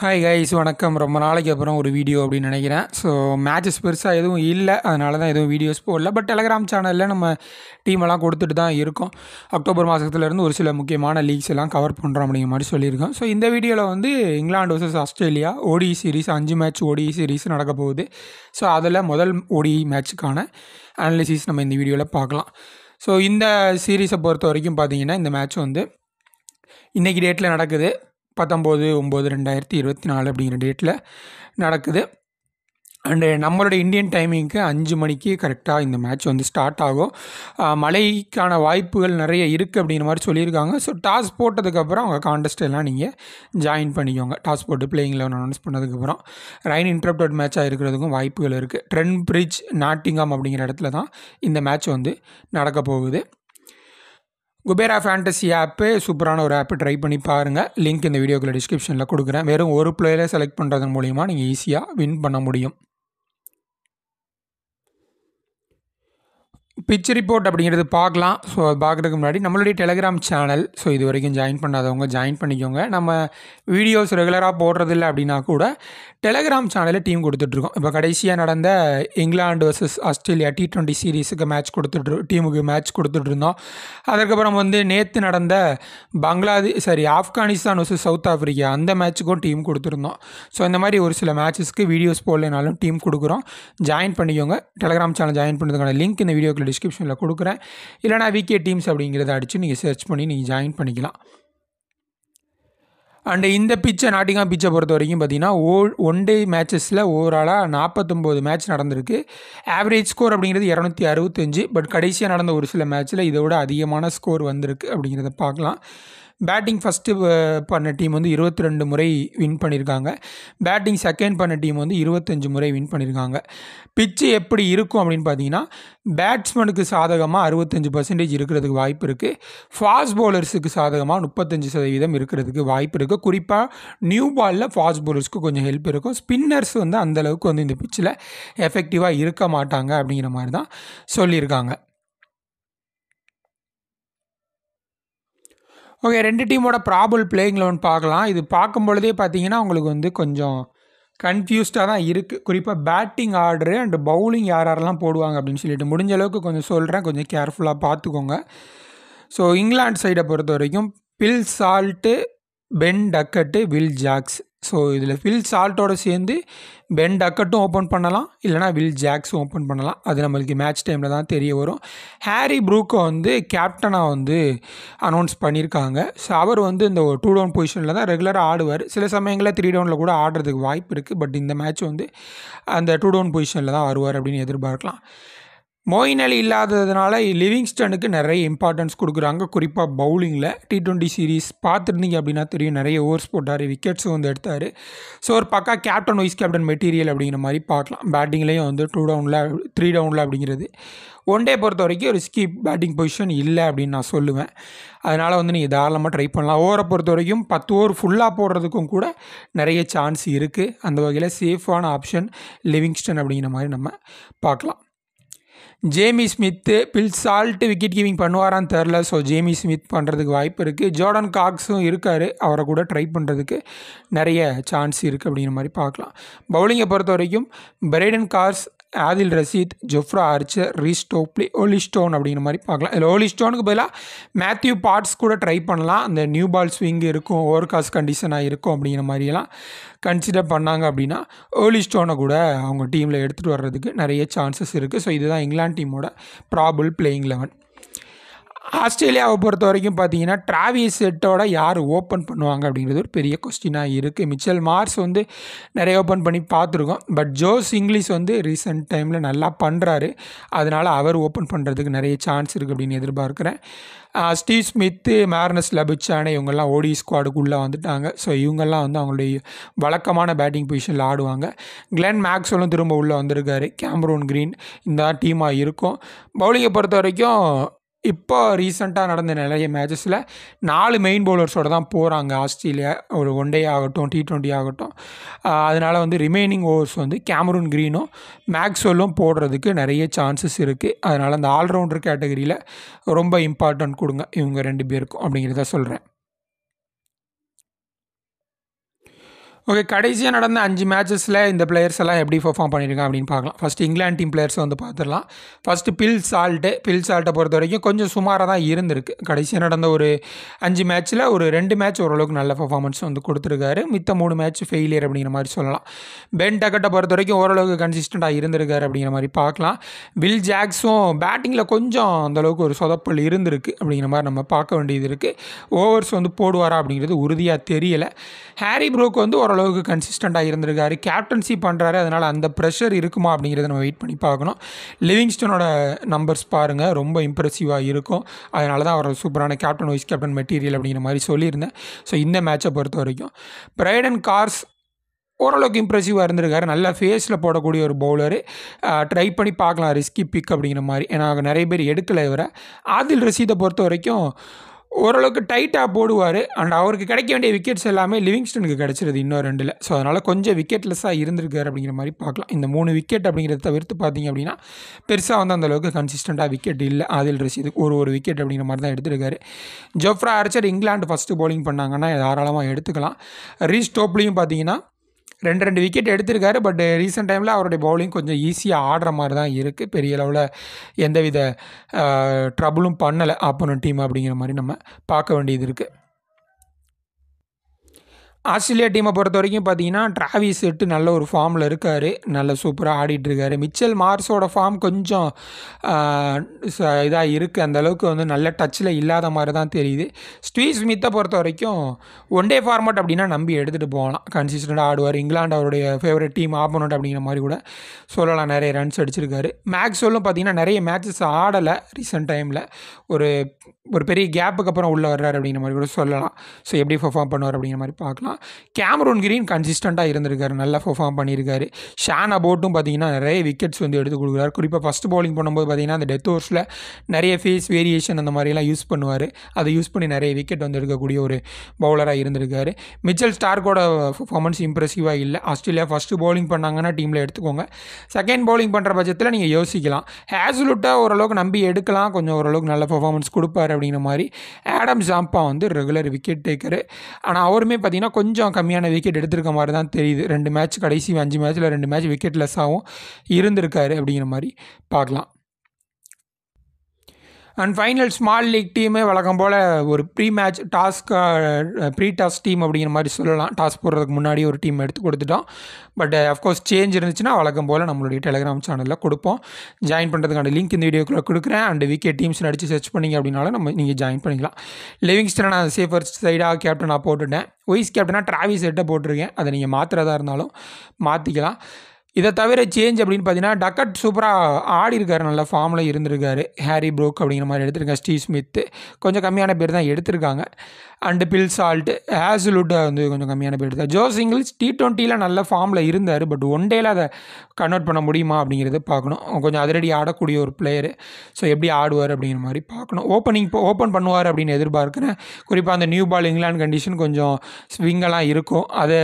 hi guys வணக்கம் ரொம்ப நாளைக்கு அப்புறம் ஒரு வீடியோ அப்படின்னு நினைக்கிறேன் ஸோ மேட்சஸ் பெருசாக எதுவும் இல்லை அதனால தான் எதுவும் வீடியோஸ் போடல பட் டெலகிராம் சேனலில் நம்ம டீமெல்லாம் கொடுத்துட்டு தான் இருக்கோம் அக்டோபர் மாதத்துலேருந்து ஒரு சில முக்கியமான லீக்ஸ் எல்லாம் கவர் பண்ணுறோம் அப்படிங்கிற மாதிரி சொல்லியிருக்கோம் ஸோ இந்த வீடியோவில் வந்து England versus Australia ODI series e அஞ்சு மேட்ச் ஓடி சீரீஸ் நடக்க போகுது ஸோ அதில் முதல் ஓடி மேட்ச்சுக்கான அனாலிசிஸ் நம்ம இந்த வீடியோவில் பார்க்கலாம் ஸோ இந்த சீரீஸை பொறுத்த வரைக்கும் பார்த்தீங்கன்னா இந்த மேட்ச் வந்து இன்றைக்கி டேட்டில் நடக்குது பத்தொம்போது ஒம்பது ரெண்டாயிரத்தி இருபத்தி நாலு அப்படிங்கிற டேட்டில் நடக்குது அண்டு நம்மளோட இந்தியன் டைமிங்க்கு அஞ்சு மணிக்கு கரெக்டாக இந்த மேட்ச் வந்து ஸ்டார்ட் ஆகும் மழைக்கான வாய்ப்புகள் நிறைய இருக்குது அப்படிங்கிற மாதிரி சொல்லியிருக்காங்க ஸோ டாஸ் போட்டதுக்கப்புறம் அவங்க காண்டெஸ்ட் எல்லாம் நீங்கள் ஜாயின் பண்ணிக்கோங்க டாஸ் போட்டு பிளேயிங்கில் ஒன்று அனௌன்ஸ் பண்ணதுக்கப்புறம் ரைன் இன்டரப்டட் மேட்சாக இருக்கிறதுக்கும் வாய்ப்புகள் இருக்குது ட்ரென் பிரிட்ஜ் நாட்டிங்காம் அப்படிங்கிற இடத்துல தான் இந்த மேட்ச் வந்து நடக்க போகுது குபேரா ஃபேண்டசி ஆப்பு சூப்பரான ஒரு ஆப்பு ட்ரை பண்ணி பாருங்கள் லிங்க் இந்த வீடியோக்குள்ள டிஸ்கிரிப்ஷனில் கொடுக்குறேன் வெறும் ஒரு பிளேயரை செலக்ட் பண்ணுறது மூலிமா நீங்கள் ஈஸியாக வின் பண்ண முடியும் பிச் ரிப்போர்ட் அப்படிங்கிறது பார்க்கலாம் ஸோ அது பார்க்குறதுக்கு முன்னாடி நம்மளுடைய டெலிகிராம் சேனல் ஸோ இது வரைக்கும் ஜாயின் பண்ணாதவங்க ஜாயின் பண்ணிக்கோங்க நம்ம வீடியோஸ் ரெகுலராக போடுறதில்ல அப்படின்னா கூட டெலகிராம் சேனலில் டீம் கொடுத்துட்ருக்கோம் இப்போ கடைசியாக நடந்த England versus Australia T twenty சீரீஸுக்கு மேட்ச் கொடுத்துட்ரு டீமுக்கு மேட்ச் கொடுத்துட்ருந்தோம் அதுக்கப்புறம் வந்து நேற்று நடந்த Bangladesh sorry Afghanistan versus South Africa அந்த மேட்ச்சுக்கும் டீம் கொடுத்துருந்தோம் ஸோ இந்த மாதிரி ஒரு சில மேட்சஸ்க்கு வீடியோஸ் போடலைனாலும் டீம் கொடுக்குறோம் ஜாயின் பண்ணிக்கோங்க டெலகிராம் சேனல் ஜாயின் பண்ணுறதுக்கான லிங்க் இந்த வீடியோக்கு நான் டிஸ்கிரிப்ஷனில் கொடுக்குறேன் இல்லைனா விகே டீம்ஸ் அப்படிங்கிறத அடித்து நீங்கள் சர்ச் பண்ணி நீங்கள் ஜாயின் பண்ணிக்கலாம் அண்டு இந்த பிச்சை நாட்டிகா பிச்சை பொறுத்த வரைக்கும் பார்த்தீங்கன்னா ஓ ஒன் டே மேட்சஸில் ஓவராலாக நாற்பத்தொம்போது மேட்ச் நடந்திருக்கு ஆவரேஜ் ஸ்கோர் அப்படிங்கிறது இரநூத்தி அறுபத்தஞ்சு பட் கடைசியாக நடந்த ஒரு சில மேட்ச்சில் இதை விட அதிகமான ஸ்கோர் வந்திருக்கு அப்படிங்கிறத பார்க்கலாம் பேட்டிங் ஃபஸ்ட்டு பண்ண டீம் வந்து இருபத்தி ரெண்டு முறை வின் பண்ணியிருக்காங்க பேட்டிங் செகண்ட் பண்ண டீம் வந்து இருபத்தஞ்சு முறை வின் பண்ணியிருக்காங்க பிச்சு எப்படி இருக்கும் அப்படின்னு பார்த்தீங்கன்னா பேட்ஸ்மேனுக்கு சாதகமாக அறுபத்தஞ்சு பர்சன்டேஜ் இருக்கிறதுக்கு வாய்ப்பு இருக்குது ஃபாஸ்ட் போலர்ஸுக்கு சாதகமாக முப்பத்தஞ்சு சதவீதம் இருக்கிறதுக்கு வாய்ப்பு இருக்குது குறிப்பாக நியூ பாலில் ஃபாஸ்ட் பவுலர்ஸ்க்கு கொஞ்சம் ஹெல்ப் இருக்கும் ஸ்பின்னர்ஸ் வந்து அந்தளவுக்கு வந்து இந்த பிச்சில் எஃபெக்டிவாக இருக்க மாட்டாங்க அப்படிங்கிற மாதிரி தான் சொல்லியிருக்காங்க ஓகே ரெண்டு டீமோட ப்ராபிள் பிளேயிங் லெவன் பார்க்கலாம் இது பார்க்கும் பொழுதே பார்த்தீங்கன்னா உங்களுக்கு வந்து கொஞ்சம் கன்ஃபியூஸ்டாக தான் இருக்குது குறிப்பாக பேட்டிங் ஆர்டரு அண்டு பவுலிங் யார் யாரெல்லாம் போடுவாங்க அப்படின்னு சொல்லிட்டு முடிஞ்ச அளவுக்கு கொஞ்சம் சொல்கிறேன் கொஞ்சம் கேர்ஃபுல்லாக பார்த்துக்கோங்க ஸோ இங்கிலாந்து சைடை பொறுத்த வரைக்கும் Phil Salt Ben Duckett Will Jacks so இதில் வில் சால்ட்டோடு சேர்ந்து பென் டக்கட்டும் ஓப்பன் பண்ணலாம் இல்லைனா வில் ஜாக்ஸும் ஓப்பன் பண்ணலாம் அது நம்மளுக்கு மேட்ச் டைமில் தான் தெரிய வரும் ஹாரி ப்ரூக்கை வந்து கேப்டனாக வந்து அனௌன்ஸ் பண்ணியிருக்காங்க ஸோ அவர் வந்து இந்த டூ டவுன் பொசிஷனில் தான் ரெகுலராக ஆடுவார் சில சமயங்களில் த்ரீ டவுனில் கூட ஆடுறதுக்கு வாய்ப்பு இருக்குது பட் இந்த மேட்ச் வந்து அந்த டூ டவுன் பொசிஷனில் தான் ஆடுவார் அப்படின்னு எதிர்பார்க்கலாம் மோயினலி அலி இல்லாததுனால லிவிங்ஸ்டனுக்கு நிறைய இம்பார்ட்டன்ஸ் கொடுக்குறாங்க குறிப்பாக பவுலிங்கில் டி ட்வெண்ட்டி சீரீஸ் பார்த்துருந்தீங்க அப்படின்னா தெரியும் நிறைய ஓவர்ஸ் போட்டார் விக்கெட்ஸும் வந்து எடுத்தார் ஸோ ஒரு பக்கா கேப்டன் வைஸ் கேப்டன் மெட்டீரியல் அப்படிங்கிற மாதிரி பார்க்கலாம் பேட்டிங்லேயும் வந்து டூ டவுனில் த்ரீ டவுனில் அப்படிங்கிறது ஒன் டே பொறுத்த வரைக்கும் ஒரு ஸ்கீப் பேட்டிங் பொசிஷன் இல்லை அப்படின்னு நான் சொல்லுவேன் அதனால் வந்து நீங்கள் தாராளமாக ட்ரை பண்ணலாம் ஓவரை பொறுத்த வரைக்கும் பத்து ஓவர் ஃபுல்லாக போடுறதுக்கும் கூட நிறைய சான்ஸ் இருக்குது அந்த வகையில் சேஃபான ஆப்ஷன் லிவிங்ஸ்டன் அப்படிங்கிற மாதிரி நம்ம பார்க்கலாம் Jamie Smith Phil Salt wicket keeping பண்ணுவாரான்னு தெரில ஸோ ஜேமி ஸ்மித் பண்ணுறதுக்கு வாய்ப்பு இருக்குது ஜோர்டன் காக்ஸும் இருக்கார் அவரை கூட ட்ரை பண்ணுறதுக்கு நிறைய சான்ஸ் இருக்குது அப்படிங்கிற மாதிரி பார்க்கலாம் பவுலிங்கை பொறுத்த வரைக்கும் Brydon Carse Adil Rashid Jofra Archer Reece Topley Olly Stone அப்படிங்கிற மாதிரி பார்க்கலாம் இதில் ஓலிஸ்டோனுக்கு பதிலாக மேத்யூ பார்ட்ஸ் கூட ட்ரை பண்ணலாம் அந்த நியூ பால் ஸ்விங் இருக்கும் ஓவர் காஸ்ட் கண்டிஷனாக இருக்கும் அப்படிங்கிற மாதிரியெல்லாம் கன்சிடர் பண்ணாங்க அப்படின்னா ஓலிஸ்டோனை கூட அவங்க டீமில் எடுத்துகிட்டு வர்றதுக்கு நிறைய சான்சஸ் இருக்குது ஸோ இதுதான் இங்கிலாந்து டீமோட ப்ராபிள் பிளேயிங் லெவன் ஆஸ்திரேலியாவை பொறுத்த வரைக்கும் பார்த்தீங்கன்னா டிராவிஸ் செட்டோட யார் ஓப்பன் பண்ணுவாங்க அப்படிங்கிறது ஒரு பெரிய கொஸ்டினாக இருக்குது மிச்சல் மார்ஸ் வந்து நிறைய ஓப்பன் பண்ணி பார்த்துருக்கோம் பட் ஜோஸ் இங்கிலீஷ் வந்து ரீசெண்ட் டைமில் நல்லா பண்ணுறாரு அதனால் அவர் ஓப்பன் பண்ணுறதுக்கு நிறைய சான்ஸ் இருக்குது அப்படின்னு எதிர்பார்க்குறேன் ஸ்டீவ் ஸ்மித்து மேர்னஸ் லபிச்சானே இவங்கெல்லாம் ஓடி ஸ்குவாடுக்குள்ளே வந்துட்டாங்க ஸோ இவங்கெல்லாம் வந்து அவங்களுடைய வழக்கமான பேட்டிங் பொசிஷனில் ஆடுவாங்க கிளென் மேக்ஸ்வலும் திரும்ப உள்ளே வந்திருக்காரு கேமரூன் கிரீன் இந்த டீமாக இருக்கும் பவுலிங்கை பொறுத்த வரைக்கும் இப்போ ரீசெண்டாக நடந்த நிறைய மேட்சஸில் நாலு மெயின் பவுலர்ஸோடு தான் போகிறாங்க ஆஸ்திரேலியா ஒரு ஒன் டே ஆகட்டும் டி ட்வெண்ட்டி ஆகட்டும் அதனால் வந்து ரிமைனிங் ஓவர்ஸ் வந்து கேமரூன் க்ரீனும் மேக்ஸ்வெல்லும் போடுறதுக்கு நிறைய சான்சஸ் இருக்குது அதனால் அந்த ஆல்ரவுண்டர் கேட்டகரியில் ரொம்ப இம்பார்ட்டன்ட் கொடுங்க இவங்க ரெண்டு பேருக்கும் அப்படிங்கிறத சொல்கிறேன் ஓகே கடைசியாக நடந்த அஞ்சு மேட்சஸில் இந்த பிளேயர்ஸ் எல்லாம் எப்படி பர்ஃபார்ம் பண்ணியிருக்காங்க அப்படின்னு பார்க்கலாம் ஃபஸ்ட்டு இங்கிலாந்து டீம் பிளேயர்ஸ் வந்து பார்த்துடலாம் ஃபஸ்ட்டு பில் சால்ட்டு பில் சால்ட்டை பொறுத்த வரைக்கும் கொஞ்சம் சுமாராக தான் இருந்திருக்கு கடைசியாக நடந்த ஒரு அஞ்சு மேட்ச்சில் ஒரு ரெண்டு மேட்ச் ஓரளவுக்கு நல்ல பர்ஃபார்மன்ஸ் வந்து கொடுத்துருக்காரு மித்த மூணு மேட்ச் ஃபெயிலியர் அப்படிங்கிற மாதிரி சொல்லலாம் பென் டக்கட்டை பொறுத்த வரைக்கும் ஓரளவுக்கு கன்சிஸ்டண்ட்டாக இருந்திருக்காரு அப்படிங்கிற மாதிரி பார்க்கலாம் வில் ஜாக்ஸும் பேட்டிங்கில் கொஞ்சம் அந்தளவுக்கு ஒரு சொதப்பல் இருந்திருக்கு அப்படிங்கிற மாதிரி நம்ம பார்க்க வேண்டியது இருக்குது ஓவர்ஸ் வந்து போடுவாரா அப்படிங்கிறது உறுதியாக தெரியலை ஹாரி ப்ரோக் வந்து ஓரளவு ஓரளவுக்கு கன்சிஸ்டண்ட்டாக இருந்திருக்காரு கேப்டன்சி பண்ணுறாரு அதனால் அந்த ப்ரெஷர் இருக்குமா அப்படிங்கிறத நம்ம வெயிட் பண்ணி பார்க்கணும் லிவிங்ஸ்டனோட நம்பர்ஸ் பாருங்கள் ரொம்ப இம்ப்ரெசிவாக இருக்கும் அதனால தான் அவர் சூப்பரான கேப்டன் வைஸ் கேப்டன் மெட்டீரியல் அப்படிங்கிற மாதிரி சொல்லியிருந்தேன் ஸோ இந்த மேட்சை பொறுத்த வரைக்கும் பிரைடன் கார்ஸ் ஓரளவுக்கு இம்ப்ரெசிவாக இருந்திருக்காரு நல்ல ஃபேஸில் போடக்கூடிய ஒரு பவுலரு ட்ரை பண்ணி பார்க்கலாம் ரிஸ்கி பிக் அப்படிங்கிற மாதிரி ஏன்னா நிறைய பேர் எடுக்கலை இவரை ஆதில் ரசீதை பொறுத்த வரைக்கும் ஓரளவுக்கு டைட்டாக போடுவார் அண்ட் அவருக்கு கிடைக்க வேண்டிய விக்கெட்ஸ் எல்லாமே லிவிங்ஸ்டனுக்கு கிடச்சிருது இன்னும் ரெண்டில் ஸோ அதனால் கொஞ்சம் விக்கெட்லெஸ்ஸாக இருந்திருக்காரு அப்படிங்கிற மாதிரி பார்க்கலாம் இந்த மூணு விக்கெட் அப்படிங்கிறத தவிர்த்து பார்த்தீங்க அப்படின்னா பெருசாக வந்து அந்தளவுக்கு கன்சிஸ்டண்ட்டாக விக்கெட் இல்லை ஆதில் ரசீது ஒரு ஒரு விக்கெட் அப்படிங்கிற மாதிரி தான் எடுத்துருக்காரு Jofra Archer England first bowling பண்ணாங்கன்னா தாராளமாக எடுத்துக்கலாம் ரீஸ் டோப்லையும் பார்த்தீங்கன்னா ரெண்டு ரெண்டு விக்கெட் எடுத்திருக்காரு பட் ரீசெண்ட் டைமில் அவருடைய பவுலிங் கொஞ்சம் ஈஸியாக ஆடுற மாதிரி தான் இருக்குது பெரிய அளவில் எந்தவித ட்ரபுளும் பண்ணலை ஆப்போனன்ட் டீம் அப்படிங்கிற மாதிரி நம்ம பார்க்க வேண்டியது இருக்குது ஆஸ்திரேலியா டீமை பொறுத்த வரைக்கும் பார்த்தீங்கன்னா டிராவிஸ் எட்டு நல்ல ஒரு ஃபார்மில் இருக்கார் நல்ல சூப்பராக ஆடிட்டுருக்காரு மிச்சல் மார்ஸோட ஃபார்ம் கொஞ்சம் இதாக இருக்குது அந்தளவுக்கு வந்து நல்ல டச்சில் இல்லாத மாதிரி தான் தெரியுது ஸ்டீவ் ஸ்மித்தை பொறுத்த வரைக்கும் ஒன் டே ஃபார்மட் அப்படின்னா நம்பி எடுத்துகிட்டு போகலாம் கன்சிஸ்டண்டாக ஆடுவார் இங்கிலாண்டு அவருடைய ஃபேவரட் டீம் ஆப்போனட் அப்படிங்கிற மாதிரி கூட சொல்லலாம் நிறைய ரன்ஸ் அடிச்சிருக்காரு மேக்ஸ்வெல்லும் பார்த்தீங்கன்னா நிறைய மேட்சஸ் ஆடலை ரீசெண்ட் டைமில் ஒரு ஒரு பெரிய கேப்புக்கு அப்புறம் உள்ளே வர்றாரு அப்படிங்கிற மாதிரி கூட சொல்லலாம் ஸோ எப்படி பர்ஃபார்ம் பண்ணுவார் அப்படிங்கிற மாதிரி பார்க்கலாம் கேமரோன் கிரீன் கன்சிஸ்டண்ட்டாக இருந்திருக்காரு நல்லா பெர்ஃபார்ம் பண்ணியிருக்காரு ஷான் அபோட்டும் பார்த்தீங்கன்னா நிறைய விக்கெட்ஸ் வந்து எடுத்து கொடுக்குறாரு குறிப்பாக ஃபஸ்ட் பவுலிங் பண்ணும்போது பார்த்தீங்கன்னா அந்த டெத் ஓர்ஸில் நிறைய ஃபேஸ் வேரியேஷன் அந்த மாதிரிலாம் யூஸ் பண்ணுவார் அதை யூஸ் பண்ணி நிறைய விக்கெட் வந்து எடுக்கக்கூடிய ஒரு பவுலராக இருந்திருக்காரு மிச்சல் ஸ்டார்க்கோட பர்ஃபார்மன்ஸ் இம்ப்ரெசிவாக இல்லை ஆஸ்திரேலியா ஃபஸ்ட்டு பவுலிங் பண்ணாங்கன்னா டீமில் எடுத்துக்கோங்க செகண்ட் பவுலிங் பண்ணுற பட்சத்தில் நீங்கள் யோசிக்கலாம் ஹேஸ்லுட்டாக ஓரளவுக்கு நம்பி எடுக்கலாம் கொஞ்சம் ஓரளவுக்கு நல்ல பர்ஃபார்மன்ஸ் கொடுப்பார் அப்படிங்கிற மாதிரி ஆடம் ஜாம்பா வந்து ரெகுலர் விக்கெட் டேக்கரு ஆனால் அவருமே பார்த்தீங்கன்னா கொஞ்சம் கம்மியான விக்கெட் எடுத்திருக்க மாதிரி தான் தெரியுது ரெண்டு மேட்ச் கடைசி அஞ்சு மேட்ச்சில் ரெண்டு மேட்ச் விக்கெட் லெஸ் ஆகும் இருந்திருக்காரு அப்படிங்கிற மாதிரி பார்க்கலாம் அண்ட் ஃபைனல் ஸ்மால் லீக் டீமே வழக்கம் போல் ஒரு pre match task pre toss team அப்படிங்கிற மாதிரி சொல்லலாம் டாஸ்க் போடுறதுக்கு முன்னாடி ஒரு டீம் எடுத்து கொடுத்துட்டோம் பட் அஃப்கோர்ஸ் சேஞ்ச் இருந்துச்சுன்னா வழக்கம் போல் நம்மளுடைய டெலிகிராம் சேனலில் கொடுப்போம் ஜாயின் பண்ணுறதுக்கான லிங்க் இந்த வீடியோக்குள்ளே கொடுக்குறேன் அண்ட் விகே டீம்ஸ் நடிச்சு சர்ச் பண்ணிங்க அப்படின்னாலும் நம்ம நீங்கள் ஜாயின் பண்ணிக்கலாம் லிவிங்ஸ்டனை நான் சேஃபர் சைடாக கேப்டனாக போட்டுட்டேன் வைஸ் கேப்டனாக ட்ராவிஸ் ஹெட்டை போட்டிருக்கேன் அதை நீங்கள் மாற்றுறதா இருந்தாலும் மாற்றிக்கலாம் இதை தவிர சேஞ்ச் அப்படின்னு பார்த்தீங்கன்னா டக்கட் சூப்பராக ஆடி இருக்கார் நல்ல ஃபார்மில் இருந்திருக்காரு ஹாரி ப்ரோக் அப்படிங்கிற மாதிரி எடுத்திருக்காங்க ஸ்டீவ் ஸ்மித்து கொஞ்சம் கம்மியான பேர் தான் எடுத்திருக்காங்க அண்டு பில் சால்ட் ஹேசலுட்டை வந்து கொஞ்சம் கம்மியான பேர் எடுத்தார் ஜோ சிங்கிள்ஸ் டி ட்வெண்ட்டியில் நல்ல ஃபார்மில் இருந்தார் பட் ஒன் டேயில் அதை கன்வெர்ட் பண்ண முடியுமா அப்படிங்கிறத பார்க்கணும் கொஞ்சம் அதிரடி ஆடக்கூடிய ஒரு பிளேயரு ஸோ எப்படி ஆடுவார் அப்படிங்கிற மாதிரி பார்க்கணும் ஓப்பனிங் இப்போ ஓப்பன் பண்ணுவார் அப்படின்னு எதிர்பார்க்குறேன் குறிப்பாக அந்த நியூ பால் இங்கிலாந்து கண்டிஷன் கொஞ்சம் ஸ்விங்கெல்லாம் இருக்கும் அதை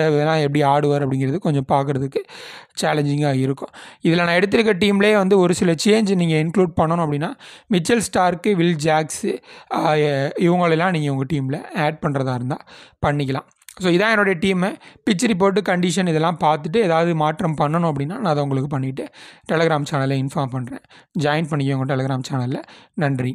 எப்படி ஆடுவார் அப்படிங்கிறது கொஞ்சம் பார்க்குறதுக்கு சேலஞ்ச் சேலஞ்சிங்காக இருக்கும் இதில் நான் எடுத்திருக்க டீம்லேயே வந்து ஒரு சில சேஞ்ச் நீங்கள் இன்க்ளூட் பண்ணணும் அப்படின்னா மிச்சல் ஸ்டார்க்கு வில் ஜாக்ஸு இவங்களெல்லாம் நீங்கள் உங்கள் டீமில் ஆட் பண்ணுறதா இருந்தால் பண்ணிக்கலாம் ஸோ இதான் என்னுடைய டீமு பிச் ரிப்போர்ட்டு கண்டிஷன் இதெல்லாம் பார்த்துட்டு ஏதாவது மாற்றம் பண்ணணும் அப்படின்னா நான் அதை உங்களுக்கு பண்ணிவிட்டு டெலகிராம் சேனலில் இன்ஃபார்ம் பண்ணுறேன் ஜாயின் பண்ணிக்கோங்க டெலகிராம் சேனலில் நன்றி